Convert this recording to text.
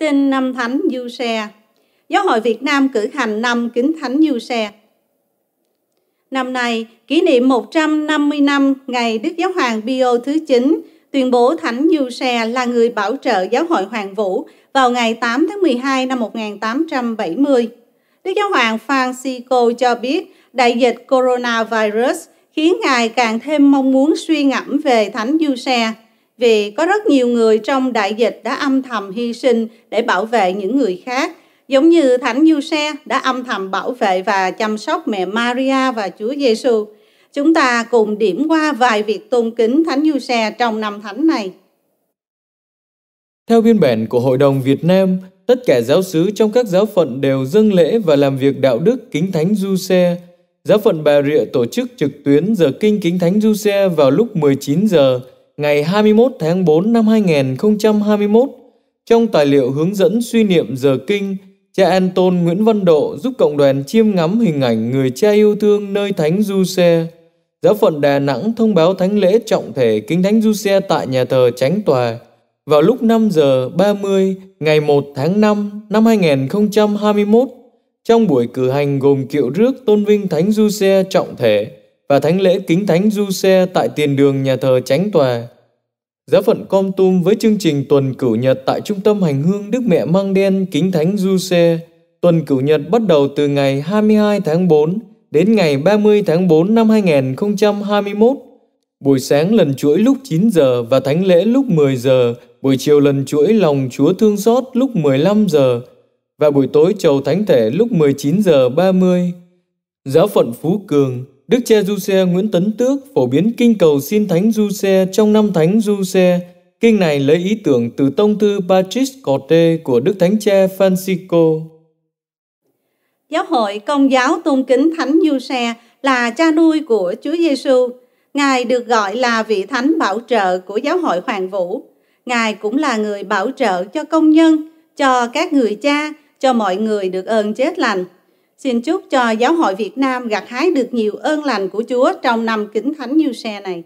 trên năm thánh du xe. Giáo hội Việt Nam cử hành năm kính thánh du xe. Năm nay, kỷ niệm 150 năm ngày Đức Giáo hoàng Pio thứ 9 tuyên bố Thánh Du Xe là người bảo trợ Giáo hội Hoàng Vũ vào ngày 8 tháng 12 năm 1870. Đức Giáo hoàng Francisco cho biết đại dịch coronavirus khiến Ngài càng thêm mong muốn suy ngẫm về Thánh Du Xe vì có rất nhiều người trong đại dịch đã âm thầm hy sinh để bảo vệ những người khác, giống như Thánh Du Xe đã âm thầm bảo vệ và chăm sóc mẹ Maria và Chúa Giêsu. Chúng ta cùng điểm qua vài việc tôn kính Thánh Du Xe trong năm thánh này. Theo biên bản của Hội đồng Việt Nam, tất cả giáo sứ trong các giáo phận đều dâng lễ và làm việc đạo đức kính Thánh Du Xe. Giáo phận Bà Rịa tổ chức trực tuyến giờ kinh kính Thánh Du Xe vào lúc 19 giờ ngày 21 tháng 4 năm 2021, trong tài liệu hướng dẫn suy niệm giờ kinh, cha Anton Nguyễn Văn Độ giúp cộng đoàn chiêm ngắm hình ảnh người cha yêu thương nơi Thánh Du Xe. Giáo phận Đà Nẵng thông báo thánh lễ trọng thể kính Thánh Du Xe tại nhà thờ Chánh Tòa vào lúc 5 giờ 30 ngày 1 tháng 5 năm 2021 trong buổi cử hành gồm kiệu rước tôn vinh Thánh Du Xe trọng thể và thánh lễ kính thánh du xe tại tiền đường nhà thờ Chánh Tòa. Giáo phận Com Tum với chương trình tuần cửu nhật tại trung tâm hành hương Đức Mẹ Mang Đen kính thánh du xe. Tuần cửu nhật bắt đầu từ ngày 22 tháng 4 đến ngày 30 tháng 4 năm 2021. Buổi sáng lần chuỗi lúc 9 giờ và thánh lễ lúc 10 giờ, buổi chiều lần chuỗi lòng Chúa thương xót lúc 15 giờ và buổi tối chầu thánh thể lúc 19 giờ 30. Giáo phận Phú Cường, Đức Cha Du Xe Nguyễn Tấn Tước phổ biến kinh cầu xin Thánh Du Xe trong năm Thánh Du Xe. Kinh này lấy ý tưởng từ tông thư Patrice Corte của Đức Thánh Cha Francisco. Giáo hội Công giáo tôn kính Thánh Du Xe là cha nuôi của Chúa Giêsu. Ngài được gọi là vị thánh bảo trợ của giáo hội Hoàng Vũ. Ngài cũng là người bảo trợ cho công nhân, cho các người cha, cho mọi người được ơn chết lành. Xin chúc cho Giáo hội Việt Nam gặt hái được nhiều ơn lành của Chúa trong năm Kính Thánh như Xe này.